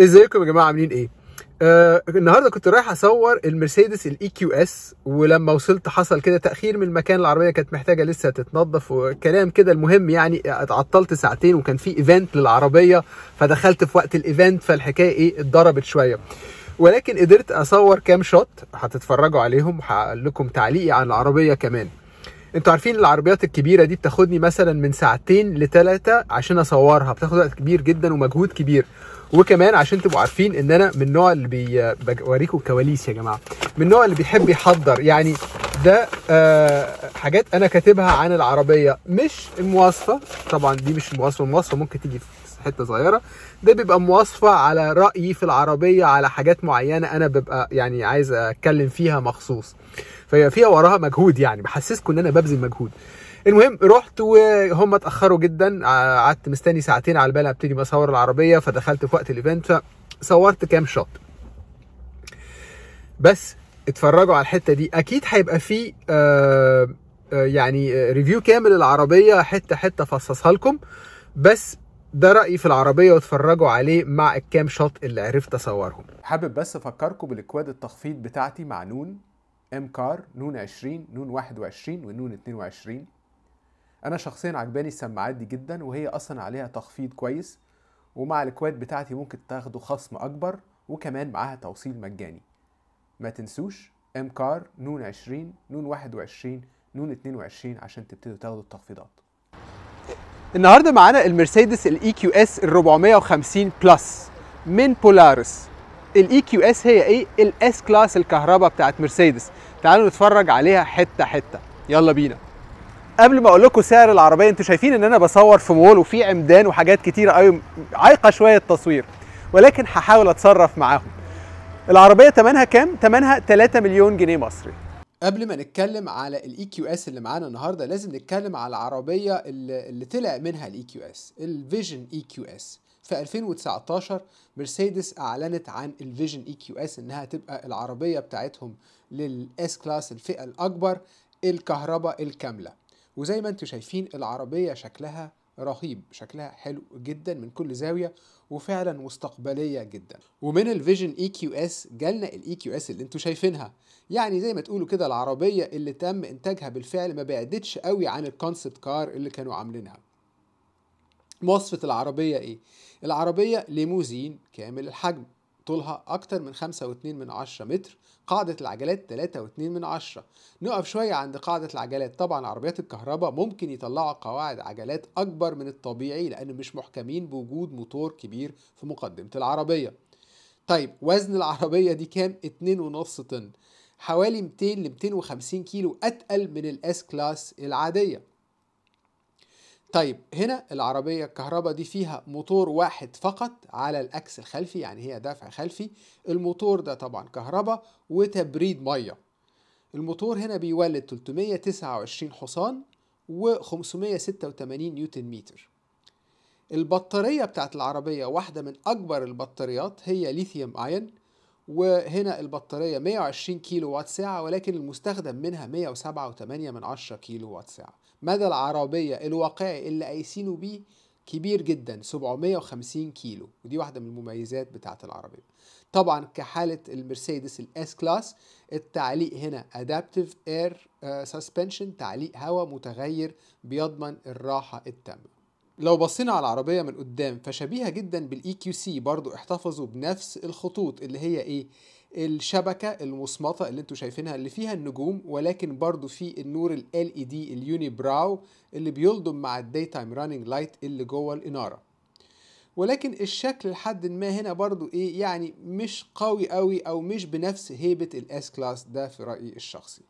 ازيكم يا جماعه عاملين ايه آه النهارده كنت رايح اصور المرسيدس الاي كيو اس ولما وصلت حصل كده تاخير من المكان العربيه كانت محتاجه لسه تتنظف وكلام كده المهم يعني اتعطلت ساعتين وكان في ايفنت للعربيه فدخلت في وقت الايفنت فالحكايه ايه اتضربت شويه ولكن قدرت اصور كام شوت هتتفرجوا عليهم وهقول لكم تعليقي عن العربيه كمان انتوا عارفين العربيات الكبيره دي بتاخدني مثلا من ساعتين لثلاثه عشان اصورها بتاخد وقت كبير جدا ومجهود كبير وكمان عشان تبقوا عارفين ان انا من النوع اللي بي... بوريكم الكواليس يا جماعه من النوع اللي بيحب يحضر يعني ده آه حاجات انا كاتبها عن العربيه مش المواصفه طبعا دي مش المواصفه المواصفه ممكن تيجي في حته صغيره ده بيبقى مواصفه على رايي في العربيه على حاجات معينه انا ببقى يعني عايز اتكلم فيها مخصوص فيبقى فيها وراها مجهود يعني بحسسكم ان انا ببذل مجهود المهم رحت وهم اتاخروا جدا قعدت مستني ساعتين على بال ابتدي اصور العربيه فدخلت في وقت الايفنت فصورت كام شوت بس اتفرجوا على الحته دي اكيد هيبقى في آه, آه، يعني ريفيو آه، كامل العربيه حته حته فصصها لكم بس ده رايي في العربيه واتفرجوا عليه مع الكام شوت اللي عرفت اصورهم حابب بس افكركم بالاكواد التخفيض بتاعتي مع نون ام كار نون 20 نون 21 ونون 22 انا شخصيا عجباني السماعات دي جدا وهي اصلا عليها تخفيض كويس ومع الكواد بتاعتي ممكن تاخدوا خصم اكبر وكمان معاها توصيل مجاني ما تنسوش امكار نون 20 نون 21 نون 22 عشان تبتدوا تاخدوا التخفيضات النهارده معانا المرسيدس الاي كيو اس ال 450 بلس من بولارس الاي كيو اس هي ايه الاس كلاس الكهرباء بتاعت مرسيدس تعالوا نتفرج عليها حته حته يلا بينا قبل ما اقول لكم سعر العربيه انتوا شايفين ان انا بصور في مول وفي عمدان وحاجات كتيره قوي عايقه شويه التصوير ولكن هحاول اتصرف معاهم العربيه ثمنها كام ثمنها 3 مليون جنيه مصري قبل ما نتكلم على الاي كيو e اس اللي معانا النهارده لازم نتكلم على العربيه اللي, اللي طلع منها الاي كيو اس الفيجن اي كيو اس في 2019 مرسيدس اعلنت عن الفيجن اي كيو اس انها تبقى العربيه بتاعتهم للاس كلاس الفئه الاكبر الكهرباء الكامله وزي ما انتم شايفين العربية شكلها رهيب شكلها حلو جدا من كل زاوية وفعلا مستقبلية جدا ومن الفيجن اي كيو اس جالنا الاي كيو e اس اللي انتوا شايفينها يعني زي ما تقولوا كده العربية اللي تم انتاجها بالفعل ما بعدتش قوي عن الكونسبت كار اللي كانوا عاملينها مواصفة العربية ايه؟ العربية ليموزين كامل الحجم طولها أكتر من 5.2 من عشرة متر قاعدة العجلات 3.2 من عشرة نقف شوية عند قاعدة العجلات طبعا عربيات الكهرباء ممكن يطلعوا قواعد عجلات أكبر من الطبيعي لأن مش محكمين بوجود موتور كبير في مقدمة العربية طيب وزن العربية دي كام؟ 2.5 طن حوالي 200 ل 250 كيلو أتقل من الأس كلاس العادية طيب هنا العربية الكهرباء دي فيها موتور واحد فقط على الأكس الخلفي يعني هي دفع خلفي الموتور ده طبعا كهرباء وتبريد مية الموتور هنا بيولد 329 حصان و586 نيوتن متر البطارية بتاعت العربية واحدة من أكبر البطاريات هي ليثيوم آيون وهنا البطارية 120 كيلو وات ساعة ولكن المستخدم منها 107.8 من عشرة كيلو وات ساعة مدى العربية الواقعي اللي قايسينه بيه كبير جدا 750 كيلو ودي واحدة من المميزات بتاعة العربية طبعا كحالة المرسيدس الاس كلاس التعليق هنا ادابتف اير سسبنشن تعليق هواء متغير بيضمن الراحة التامة لو بصينا على العربية من قدام فشبيهة جدا بالاي كيو e سي برضو احتفظوا بنفس الخطوط اللي هي ايه الشبكه المصمطه اللي انتوا شايفينها اللي فيها النجوم ولكن برضو في النور ال LED اليوني براو اللي بيلضم مع الديتايم راننج لايت اللي جوه الاناره ولكن الشكل لحد ما هنا برضو ايه يعني مش قوي قوي او مش بنفس هيبه الاس كلاس ده في رايي الشخصي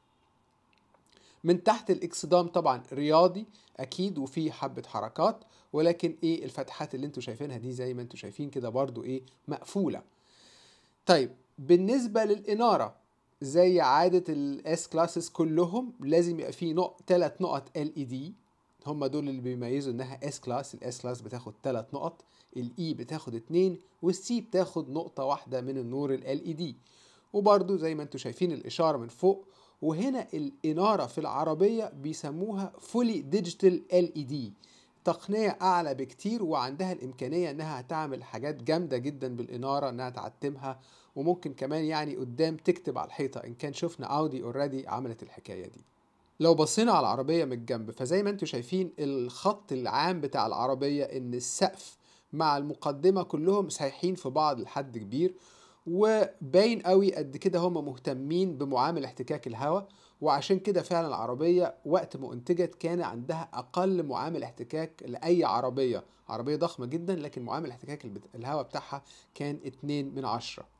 من تحت الاكسدام طبعا رياضي اكيد وفي حبه حركات ولكن ايه الفتحات اللي انتوا شايفينها دي زي ما انتوا شايفين كده برضو ايه مقفوله طيب بالنسبه للاناره زي عاده الاس كلاسز كلهم لازم يبقى فيه نقط ثلاث نقط ال اي دي هم دول اللي بيميزوا انها اس كلاس الاس كلاس بتاخد ثلاث نقط الاي e بتاخد اتنين والسي بتاخد نقطه واحده من النور ال اي دي وبرده زي ما انتم شايفين الاشاره من فوق وهنا الاناره في العربيه بيسموها فولي ديجيتال ال اي دي تقنيه اعلى بكتير وعندها الامكانيه انها تعمل حاجات جامده جدا بالاناره انها تعتمها وممكن كمان يعني قدام تكتب على الحيطة إن كان شفنا أودي اوريدي عملت الحكاية دي لو بصينا على العربية من الجنب فزي ما انتم شايفين الخط العام بتاع العربية إن السقف مع المقدمة كلهم سايحين في بعض لحد كبير وباين قوي قد كده هم مهتمين بمعامل احتكاك الهواء وعشان كده فعلا العربية وقت ما انتجت كان عندها أقل معامل احتكاك لأي عربية عربية ضخمة جدا لكن معامل احتكاك الهواء بتاعها كان 2 من 10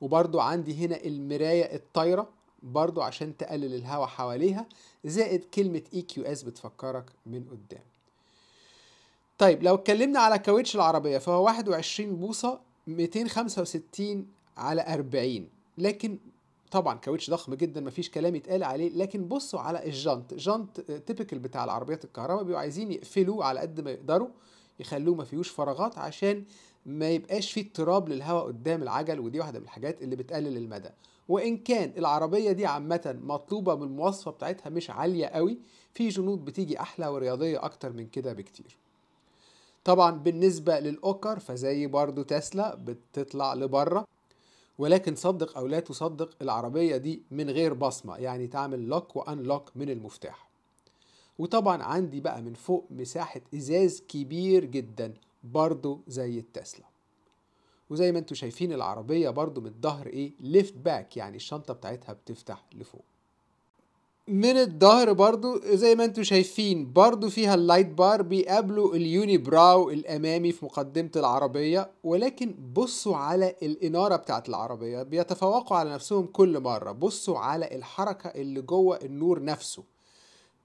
وبرضو عندي هنا المراية الطايرة برضو عشان تقلل الهواء حواليها زائد كلمة EQS بتفكرك من قدام طيب لو اتكلمنا على كاوتش العربية فهو 21 بوصة 265 على 40 لكن طبعا كاوتش ضخم جدا مفيش كلام يتقال عليه لكن بصوا على الجنط جنط تيبيكال بتاع العربيات الكهرباء بيبقوا عايزين يقفلوه على قد ما يقدروا يخلوه ما فيهوش فراغات عشان ما يبقاش فيه اضطراب للهواء قدام العجل ودي واحده من الحاجات اللي بتقلل المدى وان كان العربيه دي عامه مطلوبه من المواصفه بتاعتها مش عاليه قوي في جنود بتيجي احلى ورياضيه اكتر من كده بكتير طبعا بالنسبه للاوكر فزي برضو تسلا بتطلع لبره ولكن صدق او لا تصدق العربيه دي من غير بصمه يعني تعمل لوك وانلوك من المفتاح وطبعا عندي بقى من فوق مساحه ازاز كبير جدا برضو زي التسلا وزي ما انتوا شايفين العربية برضو من الظهر ايه ليفت باك يعني الشنطة بتاعتها بتفتح لفوق من الظهر برضو زي ما انتوا شايفين برضو فيها اللايت بار بيقابلوا اليوني براو الامامي في مقدمة العربية ولكن بصوا على الانارة بتاعت العربية بيتفوقوا على نفسهم كل مرة بصوا على الحركة اللي جوه النور نفسه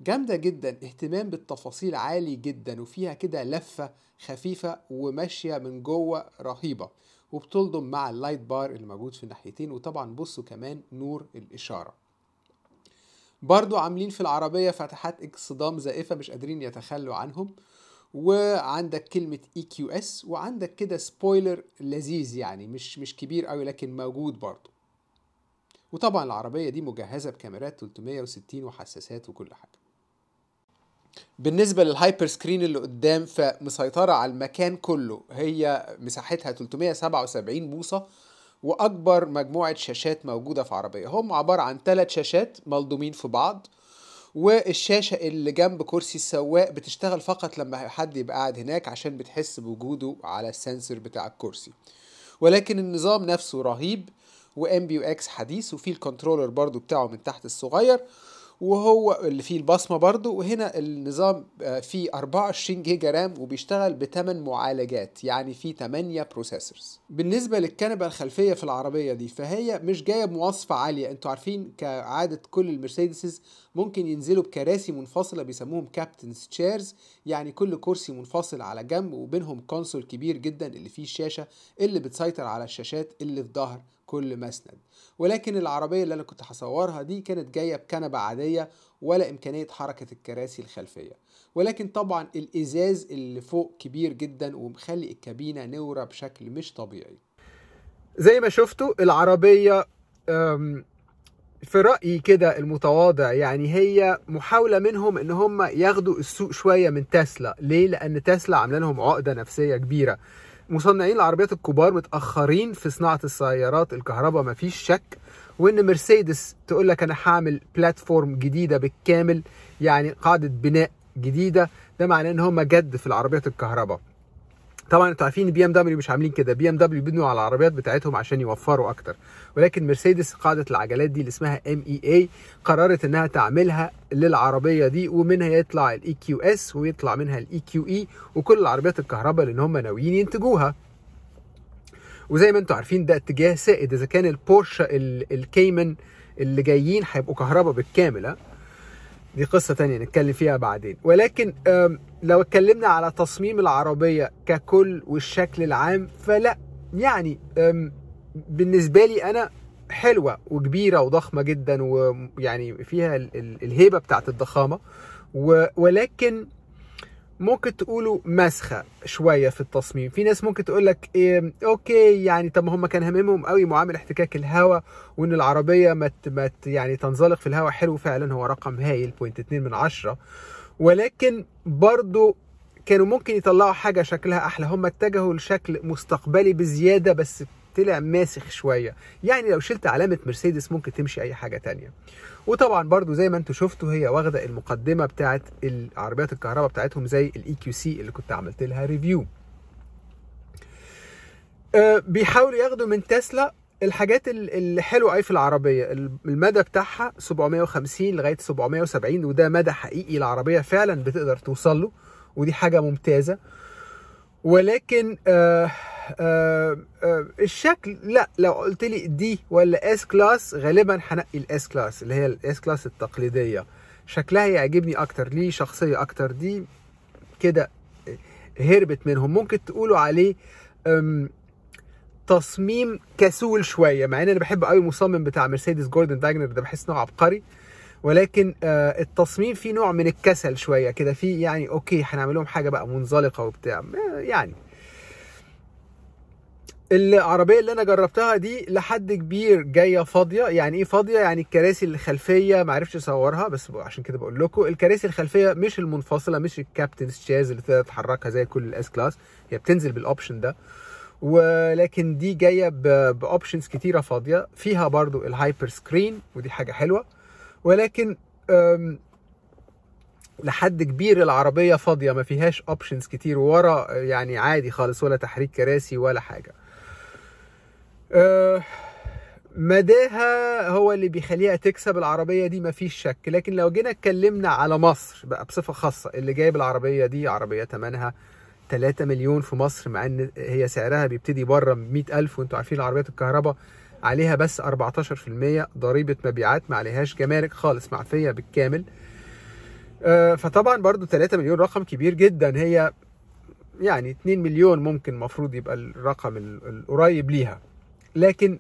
جامدة جدا اهتمام بالتفاصيل عالي جدا وفيها كده لفة خفيفة وماشية من جوه رهيبة وبتلضم مع اللايت بار اللي موجود في الناحيتين وطبعا بصوا كمان نور الإشارة برضو عاملين في العربية فتحات اصطدام زائفة مش قادرين يتخلوا عنهم وعندك كلمة EQS وعندك كده سبويلر لذيذ يعني مش مش كبير قوي لكن موجود برضو وطبعا العربية دي مجهزة بكاميرات 360 وحساسات وكل حاجة بالنسبة للهايبر سكرين اللي قدام فمسيطرة على المكان كله هي مساحتها 377 بوصة وأكبر مجموعة شاشات موجودة في عربية هم عبارة عن ثلاث شاشات ملضومين في بعض والشاشة اللي جنب كرسي السواق بتشتغل فقط لما حد يبقى قاعد هناك عشان بتحس بوجوده على السنسور بتاع الكرسي ولكن النظام نفسه رهيب وام بي يو اكس حديث وفيه الكنترولر برضو بتاعه من تحت الصغير وهو اللي فيه البصمه برضو وهنا النظام آه، فيه 24 جيجا رام وبيشتغل ب 8 معالجات يعني فيه 8 بروسيسورز بالنسبه للكنبه الخلفيه في العربيه دي فهي مش جايه بمواصفه عاليه انتوا عارفين كعاده كل المرسيدسز ممكن ينزلوا بكراسي منفصله بيسموهم كابتنز تشيرز يعني كل كرسي منفصل على جنب وبينهم كونسول كبير جدا اللي فيه الشاشه اللي بتسيطر على الشاشات اللي في ظهر كل مسند ولكن العربية اللي أنا كنت هصورها دي كانت جاية بكنبة عادية ولا إمكانية حركة الكراسي الخلفية ولكن طبعا الإزاز اللي فوق كبير جدا ومخلي الكابينة نورة بشكل مش طبيعي زي ما شفتوا العربية في رأيي كده المتواضع يعني هي محاولة منهم ان هم ياخدوا السوق شوية من تسلا ليه؟ لان تسلا عامله لهم عقدة نفسية كبيرة مصنعين العربيات الكبار متاخرين في صناعه السيارات الكهرباء مفيش شك وان مرسيدس تقول لك انا هعمل بلاتفورم جديده بالكامل يعني قاعده بناء جديده ده معناه ان هم جد في العربيات الكهرباء طبعا انتوا عارفين بي ام دبليو مش عاملين كده بي ام دبليو بيبنوا على العربيات بتاعتهم عشان يوفروا اكتر ولكن مرسيدس قاعده العجلات دي اللي اسمها ام اي اي قررت انها تعملها للعربيه دي ومنها يطلع الاي كيو اس ويطلع منها الاي كيو اي وكل العربيات الكهرباء لان هم ناويين ينتجوها وزي ما انتوا عارفين ده اتجاه سائد اذا كان البورشه الكيمن اللي جايين هيبقوا كهرباء بالكامل دي قصة تانية نتكلم فيها بعدين ولكن لو اتكلمنا على تصميم العربية ككل والشكل العام فلا يعني بالنسبة لي أنا حلوة وكبيرة وضخمة جدا ويعني فيها الهيبة بتاعت الضخامة ولكن ممكن تقولوا مسخه شويه في التصميم في ناس ممكن تقول لك إيه اوكي يعني طب ما هم كان هممهم قوي معامل احتكاك الهواء وان العربيه ما يعني تنزلق في الهواء حلو فعلا هو رقم هايل بوينت 2 من 10 ولكن برضو كانوا ممكن يطلعوا حاجه شكلها احلى هم اتجهوا لشكل مستقبلي بزياده بس طلع ماسخ شويه يعني لو شلت علامه مرسيدس ممكن تمشي اي حاجه تانية وطبعا برضو زي ما انتم شفتوا هي واخده المقدمه بتاعه العربيات الكهرباء بتاعتهم زي الاي كيو e سي اللي كنت عملت لها ريفيو آه، بيحاولوا ياخدوا من تسلا الحاجات الحلوه قوي في العربيه المدى بتاعها 750 لغايه 770 وده مدى حقيقي العربيه فعلا بتقدر توصل له ودي حاجه ممتازه ولكن آه آه آه الشكل لا لو قلت لي دي ولا اس كلاس غالبا هنقي الاس كلاس اللي هي الاس كلاس التقليديه شكلها يعجبني اكتر ليه شخصيه اكتر دي كده هربت منهم ممكن تقولوا عليه تصميم كسول شويه مع ان انا بحب قوي المصمم بتاع مرسيدس جوردن داجنر ده بحس انه عبقري ولكن آه التصميم فيه نوع من الكسل شويه كده فيه يعني اوكي هنعمل لهم حاجه بقى منزلقه وبتاع يعني العربيه اللي انا جربتها دي لحد كبير جايه فاضيه يعني ايه فاضيه يعني الكراسي الخلفيه معرفش اصورها بس عشان كده بقول لكم الكراسي الخلفيه مش المنفصله مش الكابتنز شاز اللي تقدر تحركها زي كل الاس كلاس هي بتنزل بالاوبشن ده ولكن دي جايه باوبشنز كتيره فاضيه فيها برضو الهايبر سكرين ودي حاجه حلوه ولكن لحد كبير العربيه فاضيه ما فيهاش اوبشنز كتير ورا يعني عادي خالص ولا تحريك كراسي ولا حاجه أه، مداها هو اللي بيخليها تكسب العربيه دي مفيش شك لكن لو جينا اتكلمنا على مصر بقى بصفه خاصه اللي جايب العربيه دي عربيه ثمنها 3 مليون في مصر مع ان هي سعرها بيبتدي بره ب الف وانتوا عارفين العربيات الكهرباء عليها بس 14% ضريبه مبيعات ما عليهاش جمارك خالص معفيه بالكامل أه، فطبعا برضو 3 مليون رقم كبير جدا هي يعني 2 مليون ممكن المفروض يبقى الرقم القريب ليها لكن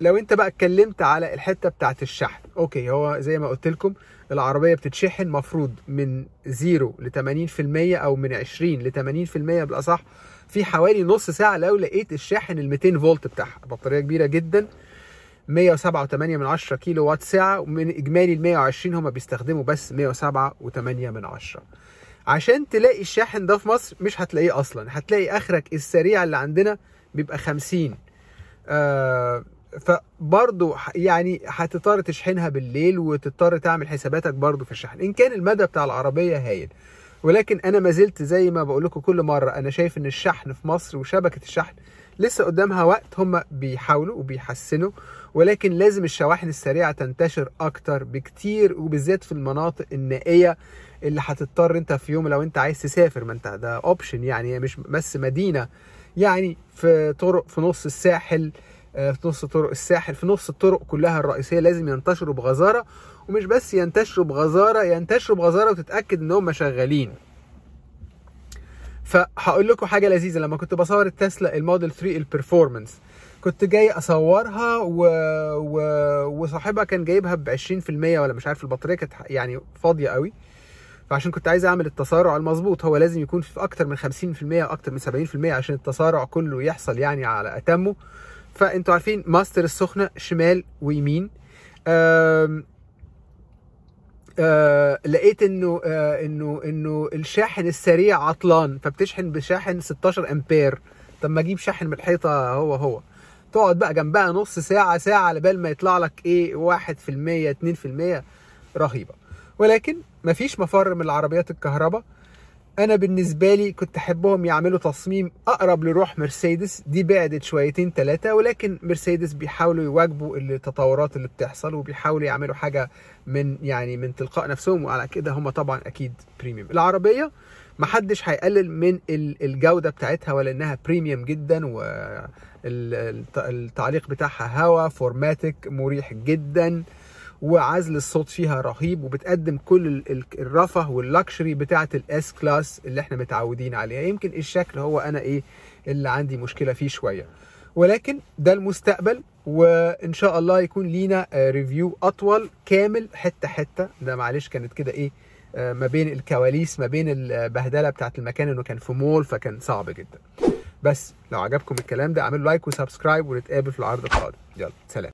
لو انت بقى اتكلمت على الحته بتاعت الشحن اوكي هو زي ما قلت لكم العربيه بتتشحن مفروض من 0 ل 80% او من 20 ل 80% بالاصح في حوالي نص ساعه لو لقيت الشاحن ال 200 فولت بتاعها بطاريه كبيره جدا 107.8 من 10 كيلو وات ساعه ومن اجمالي ال 120 هما بيستخدموا بس 107.8 من 10 عشان تلاقي الشاحن ده في مصر مش هتلاقيه اصلا هتلاقي اخرك السريع اللي عندنا بيبقى 50 آه، فبرضو فبرضه يعني هتضطر تشحنها بالليل وتضطر تعمل حساباتك برضه في الشحن ان كان المدى بتاع العربيه هايل ولكن انا ما زلت زي ما بقول لكم كل مره انا شايف ان الشحن في مصر وشبكه الشحن لسه قدامها وقت هم بيحاولوا وبيحسنوا ولكن لازم الشواحن السريعه تنتشر اكتر بكتير وبالذات في المناطق النائيه اللي هتضطر انت في يوم لو انت عايز تسافر ما انت ده اوبشن يعني مش بس مدينه يعني في طرق في نص الساحل آه، في نص طرق الساحل في نص الطرق كلها الرئيسيه لازم ينتشروا بغزاره ومش بس ينتشروا بغزاره ينتشروا بغزاره وتتاكد ان هم شغالين فهقول لكم حاجه لذيذه لما كنت بصور التسلا الموديل 3 البرفورمانس كنت جاي اصورها و... و... وصاحبها كان جايبها ب 20% ولا مش عارف البطاريه كانت يعني فاضيه قوي فعشان كنت عايز اعمل التسارع المظبوط هو لازم يكون في اكتر من 50% واكتر من 70% عشان التسارع كله يحصل يعني على اتمه فانتوا عارفين ماستر السخنه شمال ويمين آم آه لقيت انه آه انه انه الشاحن السريع عطلان فبتشحن بشاحن 16 امبير طب ما اجيب شاحن من الحيطه هو هو تقعد بقى جنبها نص ساعه ساعه على بال ما يطلع لك ايه 1% 2% رهيبه ولكن مفيش مفر من العربيات الكهرباء انا بالنسبه لي كنت احبهم يعملوا تصميم اقرب لروح مرسيدس دي بعدت شويتين ثلاثه ولكن مرسيدس بيحاولوا يواجبوا التطورات اللي بتحصل وبيحاولوا يعملوا حاجه من يعني من تلقاء نفسهم وعلى كده هم طبعا اكيد بريميوم العربيه محدش هيقلل من الجوده بتاعتها ولا انها بريميوم جدا والتعليق بتاعها هوا فورماتيك مريح جدا وعزل الصوت فيها رهيب وبتقدم كل الرفه واللكشري بتاعه الاس كلاس اللي احنا متعودين عليها يمكن الشكل هو انا ايه اللي عندي مشكله فيه شويه ولكن ده المستقبل وان شاء الله يكون لينا ريفيو آه، اطول كامل حته حته ده معلش كانت كده ايه آه، ما بين الكواليس ما بين البهدله بتاعت المكان انه كان في مول فكان صعب جدا بس لو عجبكم الكلام ده اعملوا لايك وسبسكرايب ونتقابل في العرض القادم يلا سلام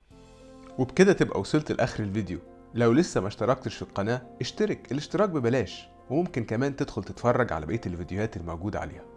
وبكده تبقى وصلت لاخر الفيديو لو لسه ما اشتركتش في القناه اشترك الاشتراك ببلاش وممكن كمان تدخل تتفرج على بقيه الفيديوهات الموجوده عليها